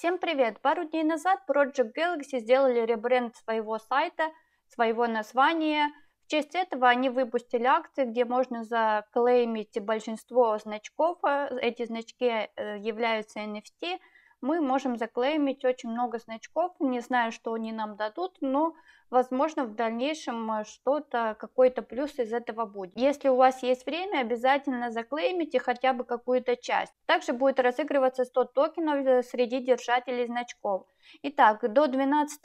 Всем привет! Пару дней назад Project Galaxy сделали ребренд своего сайта, своего названия. В честь этого они выпустили акции, где можно заклеймить большинство значков. А эти значки э, являются NFT, мы можем заклеймить очень много значков, не знаю, что они нам дадут, но возможно в дальнейшем э, что-то, какой-то плюс из этого будет. Если у вас есть время, обязательно заклеймите хотя бы какую-то часть. Также будет разыгрываться 100 токенов э, среди держателей значков. Итак, до 12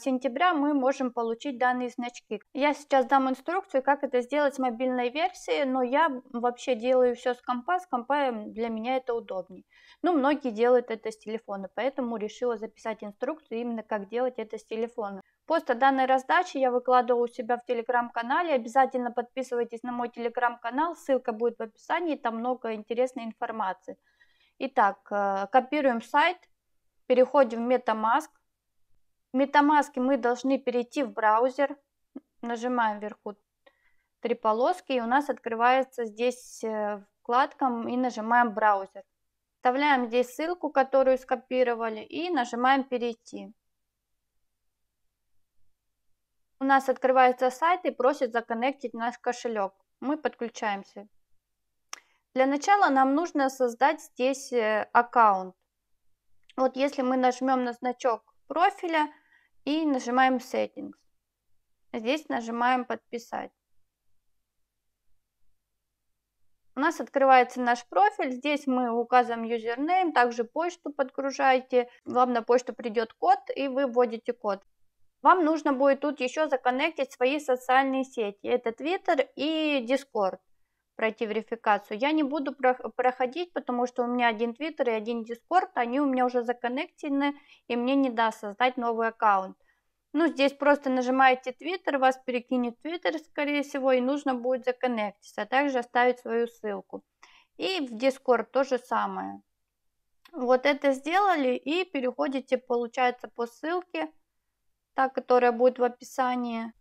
сентября мы можем получить данные значки. Я сейчас дам инструкцию, как это сделать с мобильной версии, но я вообще делаю все с компа, с компа для меня это удобнее. Ну, многие делают это с телефона телефона, поэтому решила записать инструкцию именно как делать это с телефона. Пост о данной раздаче я выкладывала у себя в телеграм-канале. Обязательно подписывайтесь на мой телеграм-канал, ссылка будет в описании, там много интересной информации. Итак, э, копируем сайт, переходим в MetaMask. В MetaMask мы должны перейти в браузер, нажимаем вверху три полоски, и у нас открывается здесь э, вкладка, и нажимаем браузер. Оставляем здесь ссылку, которую скопировали, и нажимаем «Перейти». У нас открывается сайт и просит законнектить наш кошелек. Мы подключаемся. Для начала нам нужно создать здесь э, аккаунт. Вот если мы нажмем на значок профиля и нажимаем Settings. Здесь нажимаем «Подписать». У нас открывается наш профиль, здесь мы указываем юзернейм, также почту подгружаете, вам на почту придет код и вы вводите код. Вам нужно будет тут еще законнектить свои социальные сети, это Twitter и Discord пройти верификацию. Я не буду проходить, потому что у меня один Twitter и один Discord, они у меня уже законнектены, и мне не даст создать новый аккаунт. Ну, здесь просто нажимаете Twitter, вас перекинет Twitter, скорее всего, и нужно будет законнектиться, а также оставить свою ссылку. И в Discord то же самое. Вот это сделали и переходите, получается, по ссылке, та, которая будет в описании.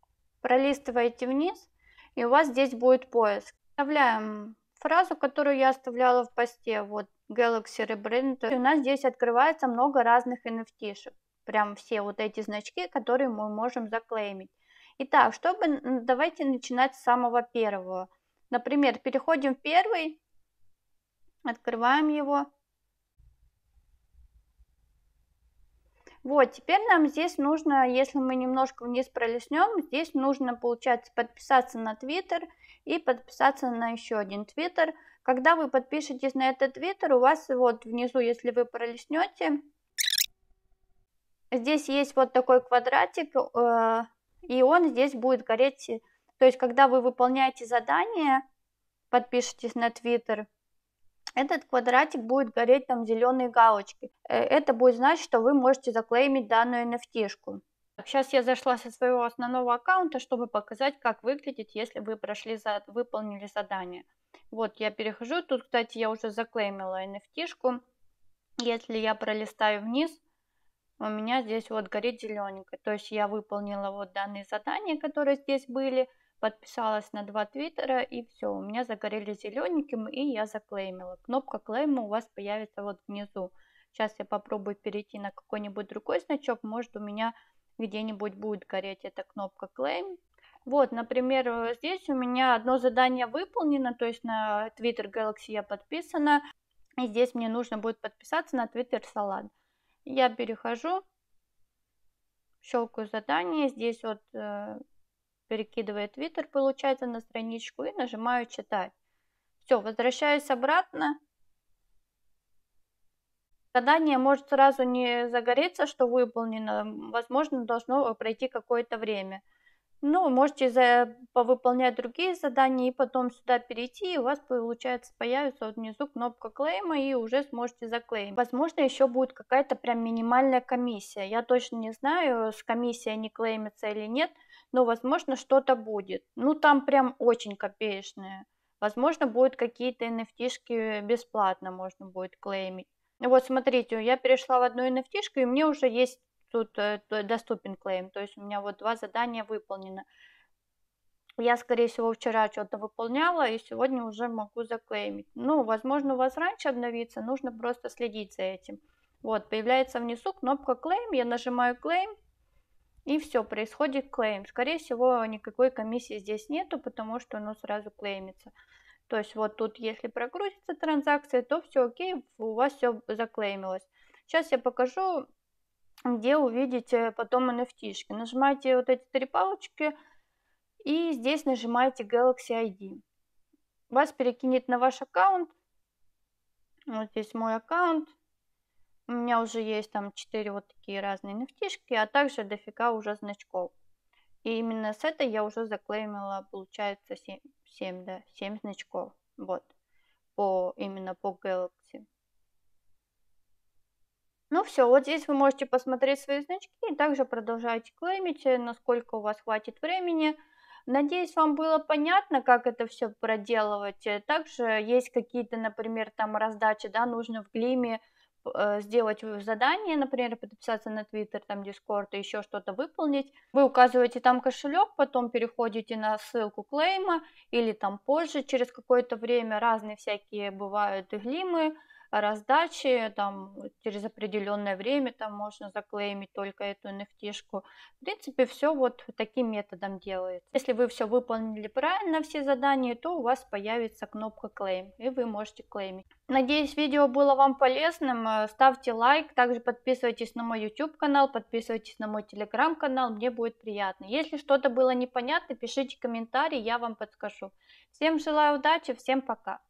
Пролистываете вниз, и у вас здесь будет поиск. Вставляем фразу, которую я оставляла в посте, вот Galaxy Rebrand. И у нас здесь открывается много разных NFT-шек прям все вот эти значки, которые мы можем заклеймить. Итак, чтобы, давайте начинать с самого первого. Например, переходим в первый, открываем его. Вот, теперь нам здесь нужно, если мы немножко вниз пролистнем, здесь нужно, получается, подписаться на Твиттер и подписаться на еще один Твиттер. Когда вы подпишетесь на этот Твиттер, у вас вот внизу, если вы пролистнете, Здесь есть вот такой квадратик, э, и он здесь будет гореть. То есть, когда вы выполняете задание, подпишитесь на Twitter, этот квадратик будет гореть там зеленые галочки. Э, это будет значить, что вы можете заклеймить данную NFT. -шку. Сейчас я зашла со своего основного аккаунта, чтобы показать, как выглядит, если вы прошли, за... выполнили задание. Вот, я перехожу. Тут, кстати, я уже заклеймила NFT. -шку. Если я пролистаю вниз, у меня здесь вот горит зелененько, То есть я выполнила вот данные задания, которые здесь были, подписалась на два твиттера и все, у меня загорели зелененьким и я заклеймила. Кнопка клейма у вас появится вот внизу. Сейчас я попробую перейти на какой-нибудь другой значок, может у меня где-нибудь будет гореть эта кнопка клейм. Вот, например, э, здесь у меня одно задание выполнено, то есть на Twitter Galaxy я подписана, и здесь мне нужно будет подписаться на Twitter Salad. Я перехожу, щелкаю задание, здесь вот э, перекидывает Twitter, получается, на страничку и нажимаю читать. Все, возвращаюсь обратно. Задание может сразу не загореться, что выполнено, возможно, должно пройти какое-то время. Ну, можете за... повыполнять другие задания и потом сюда перейти, и у вас получается появится вот внизу кнопка клейма, и уже сможете заклеить. Возможно, еще будет какая-то прям минимальная комиссия. Я точно не знаю, с комиссией не клеймятся или нет, но возможно что-то будет. Ну, там прям очень копеечные. Возможно, будут какие-то nft бесплатно можно будет клеймить. Вот смотрите, я перешла в одну nft и мне уже есть тут э, доступен клейм. То есть у меня вот два задания выполнены, Я, скорее всего, вчера что-то выполняла, и сегодня уже могу заклеймить. Ну, возможно, у вас раньше обновится, нужно просто следить за этим. Вот, появляется внизу кнопка «Клейм», я нажимаю «Клейм», и все, происходит клейм. Скорее всего, никакой комиссии здесь нету, потому что оно сразу клеймится. То есть вот тут, если прогрузится транзакция, то все окей, у вас все заклеймилось. Сейчас я покажу где увидите э, потом NFT. -шки. Нажимаете вот эти три палочки и здесь нажимаете Galaxy ID. Вас перекинет на ваш аккаунт. Вот здесь мой аккаунт. У меня уже есть там 4 вот такие разные nft а также дофига уже значков. И именно с этой я уже заклеймила, получается, 7, 7, да, 7 значков. Вот. По, именно по Galaxy. Ну все, вот здесь вы можете посмотреть свои значки и также продолжайте клеймить, э, насколько у вас хватит времени. Надеюсь, вам было понятно, как это все проделывать. Э, также есть какие-то, например, там раздачи, да, нужно в Глиме э, сделать задание, например, подписаться на Твиттер, там, Дискорд, и еще что-то выполнить. Вы указываете там кошелек, потом переходите на ссылку клейма или там позже, через какое-то время разные всякие бывают глимы, раздачи, там через определенное время там можно заклеймить только эту NFT. -шку. В принципе, все вот таким методом делается. Если вы все выполнили правильно, все задания, то у вас появится кнопка клейм, и вы можете клеймить. Надеюсь, видео было вам полезным. Э, ставьте лайк, также подписывайтесь на мой YouTube канал, подписывайтесь на мой Telegram канал, мне будет приятно. Если что-то было непонятно, пишите комментарии, я вам подскажу. Всем желаю удачи, всем пока.